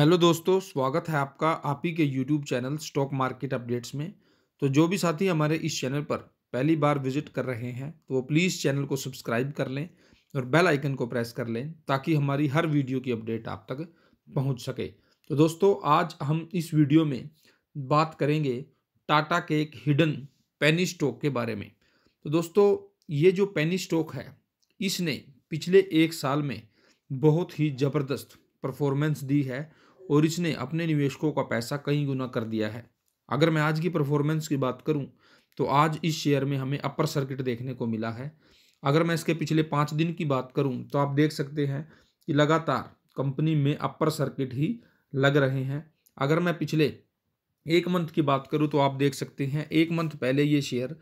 hello दोस्तों स्वागत है आपका आप ही के YouTube channel stock market updates में तो जो भी साथी हमारे इस चैनल पर पहली बार विजिट कर रहे हैं तो वो प्लीज़ चैनल को सब्सक्राइब कर लें और बेल आइकन को प्रेस कर लें ताकि हमारी हर वीडियो की अपडेट आप तक पहुंच सके तो दोस्तों आज हम इस वीडियो में बात करेंगे टाटा के एक हिडन पेनी स्टॉक के बारे में तो दोस्तों ये जो पेनी स्टॉक है इसने पिछले एक साल में बहुत ही ज़बरदस्त परफॉर्मेंस दी है और इसने अपने निवेशकों का पैसा कई गुना कर दिया है अगर मैं आज की परफॉर्मेंस की बात करूं तो आज इस शेयर में हमें अपर सर्किट देखने को मिला है अगर मैं इसके पिछले पाँच दिन की बात करूं तो आप देख सकते हैं कि लगातार कंपनी में अपर सर्किट ही लग रहे हैं अगर मैं पिछले एक मंथ की बात करूं तो आप देख सकते हैं एक मंथ पहले ये share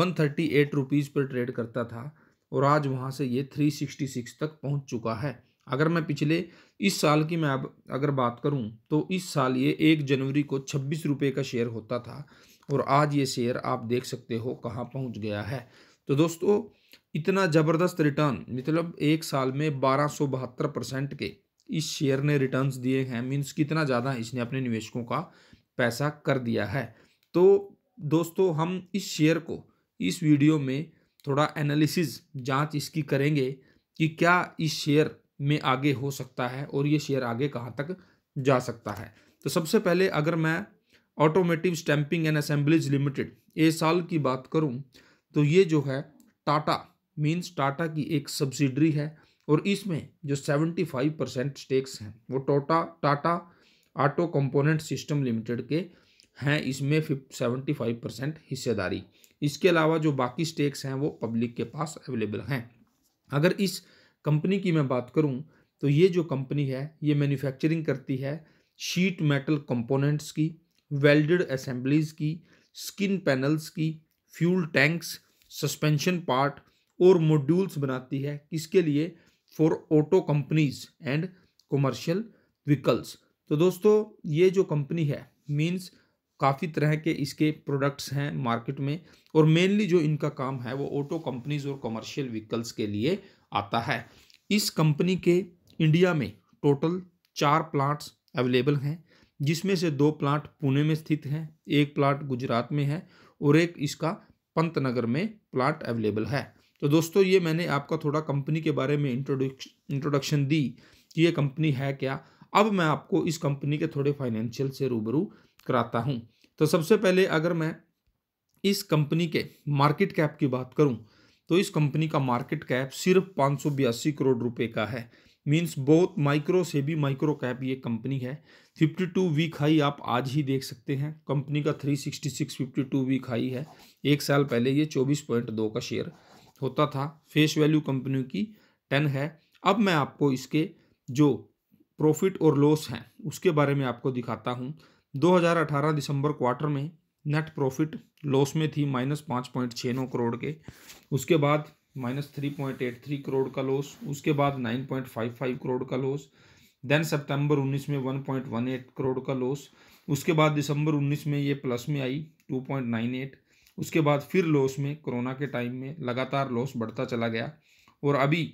one thirty eight rupees पर ट्रेड करता था और आज वहाँ से ये थ्री सिक्सटी सिक्स तक पहुँच चुका है अगर मैं पिछले इस साल की मैं अब अगर बात करूं तो इस साल ये एक जनवरी को छब्बीस रुपये का शेयर होता था और आज ये शेयर आप देख सकते हो कहाँ पहुँच गया है तो दोस्तों इतना ज़बरदस्त रिटर्न मतलब एक साल में बारह सौ बहत्तर परसेंट के इस शेयर ने रिटर्न्स दिए हैं मीन्स कितना ज़्यादा इसने अपने निवेशकों का पैसा कर दिया है तो दोस्तों हम इस शेयर को इस वीडियो में थोड़ा एनालिसिस जांच इसकी करेंगे कि क्या इस शेयर में आगे हो सकता है और ये शेयर आगे कहाँ तक जा सकता है तो सबसे पहले अगर मैं automotive stamping and assemblies limited ए साल की बात करूँ तो ये जो है टाटा मीन्स टाटा की एक सब्सिडरी है और इसमें जो 75 परसेंट स्टेक्स हैं वो टोटा Tata auto component system limited के हैं इसमें सेवेंटी फाइव परसेंट हिस्सेदारी इसके अलावा जो बाकी स्टेक्स हैं वो पब्लिक के पास अवेलेबल हैं अगर इस कंपनी की मैं बात करूं तो ये जो कंपनी है ये मैन्युफैक्चरिंग करती है शीट मेटल कंपोनेंट्स की वेल्डेड असेंबलीज की स्किन पैनल्स की फ्यूल टैंक्स सस्पेंशन पार्ट और मॉड्यूल्स बनाती है किसके लिए for auto companies and commercial vehicles तो दोस्तों ये जो कंपनी है मींस काफ़ी तरह के इसके प्रोडक्ट्स हैं मार्केट में और मेनली जो इनका काम है वो ऑटो कंपनीज और कमर्शियल व्हीकल्स के लिए आता है इस कंपनी के इंडिया में टोटल चार प्लांट्स अवेलेबल हैं जिसमें से दो प्लांट पुणे में स्थित हैं एक प्लांट गुजरात में है और एक इसका पंतनगर में प्लांट अवेलेबल है तो दोस्तों ये मैंने आपका थोड़ा कंपनी के बारे में इंट्रोडक्श इंट्रोडक्शन दी कि ये कंपनी है क्या अब मैं आपको इस कंपनी के थोड़े फाइनेंशियल से रूबरू कराता हूँ तो सबसे पहले अगर मैं इस कंपनी के मार्केट कैप की बात करूँ तो इस कंपनी का मार्केट कैप सिर्फ पाँच करोड़ रुपए का है मीन्स बहुत माइक्रो से भी माइक्रो कैप ये कंपनी है 52 वीक हाई आप आज ही देख सकते हैं कंपनी का 366 52 वीक हाई है एक साल पहले ये 24.2 का शेयर होता था फेस वैल्यू कंपनी की 10 है अब मैं आपको इसके जो प्रॉफिट और लॉस हैं उसके बारे में आपको दिखाता हूँ 2018 दिसंबर क्वार्टर में नेट प्रॉफिट लॉस में थी माइनस पाँच पॉइंट छः नौ करोड़ के उसके बाद minus three point eight three crore का लॉस उसके बाद nine point five five crore का लॉस देन सितंबर उन्नीस में one point one eight crore का लॉस उसके बाद दिसंबर उन्नीस में ये प्लस में आई टू पॉइंट नाइन एट उसके बाद फिर लॉस में कोरोना के टाइम में लगातार लॉस बढ़ता चला गया और अभी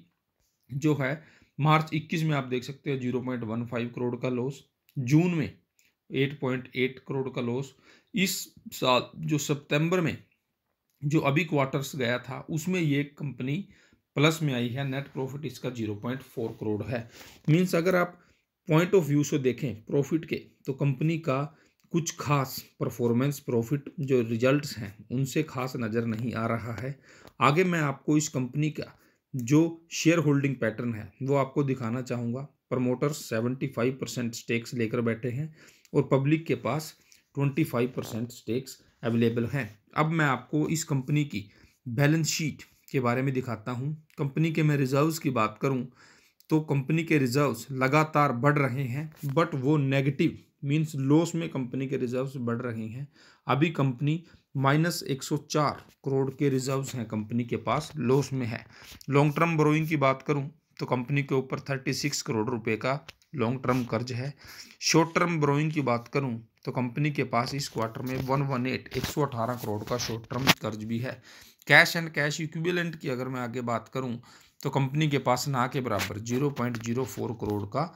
जो है मार्च इक्कीस में आप देख सकते हो zero point one five crore का लॉस जून में 8.8 करोड़ का लॉस इस साल जो सितंबर में जो अभी क्वार्टर्स गया था उसमें ये कंपनी प्लस में आई है नेट प्रॉफिट इसका 0.4 करोड़ है मीन्स अगर आप पॉइंट ऑफ व्यू से देखें प्रॉफिट के तो कंपनी का कुछ खास परफॉर्मेंस प्रॉफिट जो रिजल्ट्स हैं उनसे खास नज़र नहीं आ रहा है आगे मैं आपको इस कंपनी का जो शेयर होल्डिंग पैटर्न है वो आपको दिखाना चाहूँगा प्रमोटर्स 75 परसेंट स्टेक्स लेकर बैठे हैं और पब्लिक के पास twenty five percent stakes available हैं अब मैं आपको इस कंपनी की बैलेंस शीट के बारे में दिखाता हूँ कंपनी के मैं रिजर्व्स की बात करूँ तो कंपनी के रिजर्व्स लगातार बढ़ रहे हैं बट वो नेगेटिव मीन्स लॉस में कंपनी के रिजर्व्स बढ़ रहे हैं अभी कंपनी माइनस चार करोड़ के रिजर्व्स हैं कंपनी के पास लॉस में है लॉन्ग टर्म ब्रोइंग की बात करूँ तो कंपनी के ऊपर 36 करोड़ रुपए का लॉन्ग टर्म कर्ज है शॉर्ट टर्म ब्रोइंग की बात करूं तो कंपनी के पास इस क्वार्टर में वन वन एट एक सौ अठारह करोड़ का शॉर्ट टर्म कर्ज भी है कैश एंड कैश इक्विवेलेंट की अगर मैं आगे बात करूं तो कंपनी के पास ना के बराबर zero point zero four crore का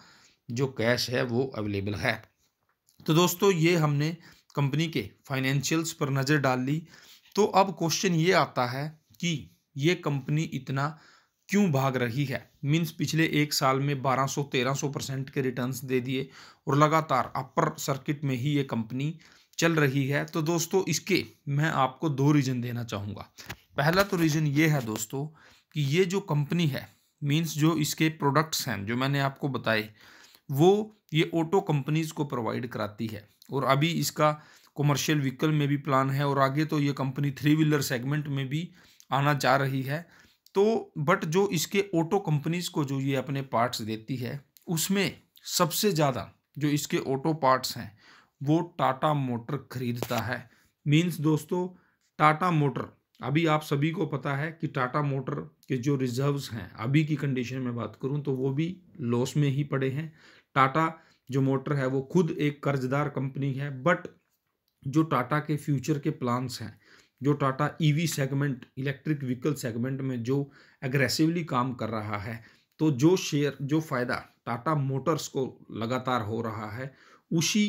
जो कैश है वो अवेलेबल है तो दोस्तों ये हमने कंपनी के फाइनेंशियल्स पर नज़र डाल ली तो अब क्वेश्चन ये आता है कि ये कंपनी इतना क्यों भाग रही है मीन्स पिछले एक साल में 1200-1300 परसेंट के रिटर्न्स दे दिए और लगातार अपर सर्किट में ही ये कंपनी चल रही है तो दोस्तों इसके मैं आपको दो रीज़न देना चाहूँगा पहला तो रीज़न ये है दोस्तों कि ये जो कंपनी है मीन्स जो इसके प्रोडक्ट्स हैं जो मैंने आपको बताए वो ये ऑटो कंपनीज़ को प्रोवाइड कराती है और अभी इसका कमर्शियल व्हीकल में भी प्लान है और आगे तो ये कंपनी थ्री व्हीलर सेगमेंट में भी आना चाह रही है तो बट जो इसके ऑटो कंपनीज को जो ये अपने पार्ट्स देती है उसमें सबसे ज़्यादा जो इसके ऑटो पार्ट्स हैं वो टाटा मोटर खरीदता है मीन्स दोस्तों टाटा मोटर अभी आप सभी को पता है कि टाटा मोटर के जो रिजर्व्स हैं अभी की कंडीशन में बात करूं तो वो भी लॉस में ही पड़े हैं टाटा जो मोटर है वो खुद एक कर्जदार कंपनी है बट जो टाटा के फ्यूचर के प्लान्स हैं जो Tata EV segment electric vehicle segment में जो एग्रेसिवली काम कर रहा है तो जो शेयर जो फ़ायदा टाटा मोटर्स को लगातार हो रहा है उसी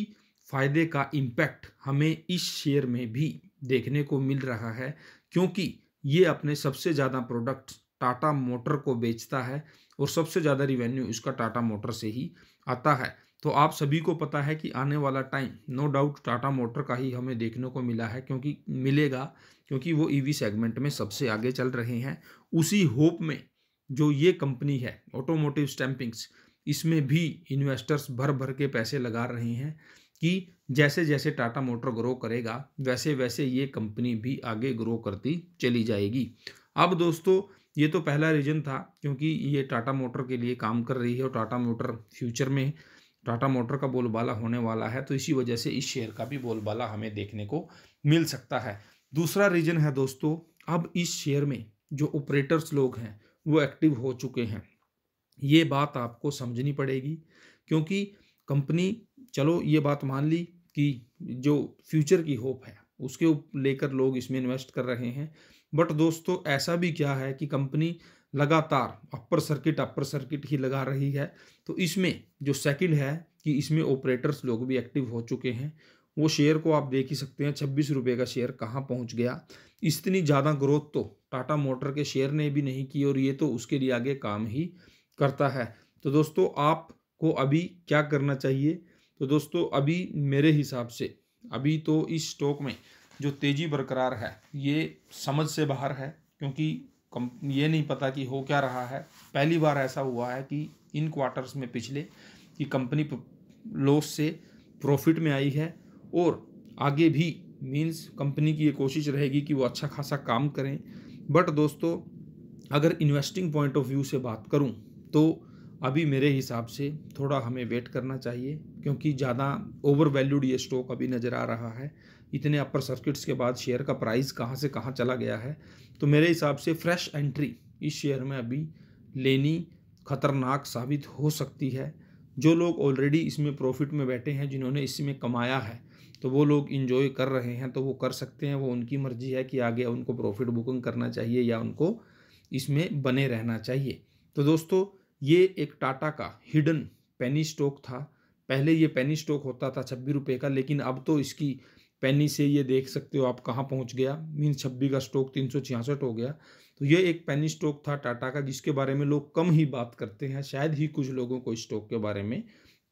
फ़ायदे का इम्पैक्ट हमें इस शेयर में भी देखने को मिल रहा है क्योंकि ये अपने सबसे ज़्यादा प्रोडक्ट्स टाटा मोटर को बेचता है और सबसे ज़्यादा रिवेन्यू इसका टाटा मोटर से ही आता है तो आप सभी को पता है कि आने वाला time no doubt Tata motor का ही हमें देखने को मिला है क्योंकि मिलेगा क्योंकि वो ईवी सेगमेंट में सबसे आगे चल रहे हैं उसी होप में जो ये कंपनी है ऑटोमोटिव स्टैंपिंग्स इसमें भी इन्वेस्टर्स भर भर के पैसे लगा रहे हैं कि जैसे जैसे टाटा मोटर ग्रो करेगा वैसे वैसे ये कंपनी भी आगे ग्रो करती चली जाएगी अब दोस्तों ये तो पहला रीजन था क्योंकि ये टाटा मोटर के लिए काम कर रही है और टाटा मोटर फ्यूचर में टाटा मोटर का बोलबाला होने वाला है तो इसी वजह से इस शेयर का भी बोलबाला हमें देखने को मिल सकता है दूसरा रीजन है दोस्तों अब इस शेयर में जो ऑपरेटर्स लोग हैं वो एक्टिव हो चुके हैं ये बात आपको समझनी पड़ेगी क्योंकि कंपनी चलो ये बात मान ली कि जो फ्यूचर की होप है उसके लेकर लोग इसमें इन्वेस्ट कर रहे हैं बट दोस्तों ऐसा भी क्या है कि कंपनी लगातार अपर सर्किट अपर सर्किट ही लगा रही है तो इसमें जो सेकंड है कि इसमें ऑपरेटर्स लोग भी एक्टिव हो चुके हैं वो शेयर को आप देख ही सकते हैं छब्बीस रुपये का शेयर कहाँ पहुँच गया इतनी ज़्यादा ग्रोथ तो टाटा मोटर के शेयर ने भी नहीं की और ये तो उसके लिए आगे काम ही करता है तो दोस्तों आपको अभी क्या करना चाहिए तो दोस्तों अभी मेरे हिसाब से अभी तो इस स्टॉक में जो तेज़ी बरकरार है ये समझ से बाहर है क्योंकि कम ये नहीं पता कि हो क्या रहा है पहली बार ऐसा हुआ है कि इन क्वार्टर्स में पिछले कि कंपनी लॉस से प्रॉफिट में आई है और आगे भी मीन्स कंपनी की ये कोशिश रहेगी कि वो अच्छा खासा काम करें बट दोस्तों अगर इन्वेस्टिंग पॉइंट ऑफ व्यू से बात करूं तो अभी मेरे हिसाब से थोड़ा हमें वेट करना चाहिए क्योंकि ज़्यादा ओवर वैल्यूड ये स्टॉक अभी नज़र आ रहा है इतने अपर सर्किट्स के बाद शेयर का प्राइस कहाँ से कहाँ चला गया है तो मेरे हिसाब से फ्रेश एंट्री इस शेयर में अभी लेनी खतरनाक साबित हो सकती है जो लोग ऑलरेडी इसमें प्रॉफिट में बैठे हैं जिन्होंने इसमें कमाया है तो वो लोग इन्जॉय कर रहे हैं तो वो कर सकते हैं वो उनकी मर्ज़ी है कि आगे उनको प्रॉफिट बुकिंग करना चाहिए या उनको इसमें बने रहना चाहिए तो दोस्तों ये एक टाटा का हिडन पेनी स्टॉक था पहले ये पेनी स्टॉक होता था छब्बीस रुपये का लेकिन अब तो इसकी पेनी से ये देख सकते हो आप कहाँ पहुँच गया मीन छब्बीस का स्टॉक तीन सौ छियासठ हो गया तो ये एक पेनी स्टॉक था टाटा का जिसके बारे में लोग कम ही बात करते हैं शायद ही कुछ लोगों को स्टॉक के बारे में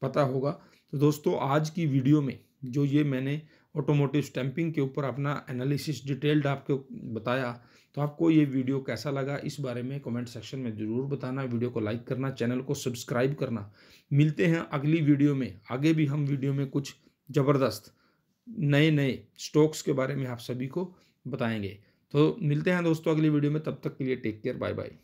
पता होगा तो दोस्तों आज की वीडियो में जो ये मैंने ऑटोमोटिव स्टैंपिंग के ऊपर अपना एनालिसिस डिटेल्ड आपको बताया तो आपको ये वीडियो कैसा लगा इस बारे में कमेंट सेक्शन में ज़रूर बताना वीडियो को लाइक करना चैनल को सब्सक्राइब करना मिलते हैं अगली वीडियो में आगे भी हम वीडियो में कुछ ज़बरदस्त नए नए स्टॉक्स के बारे में आप सभी को बताएंगे तो मिलते हैं दोस्तों अगली वीडियो में तब तक के लिए टेक केयर बाय बाय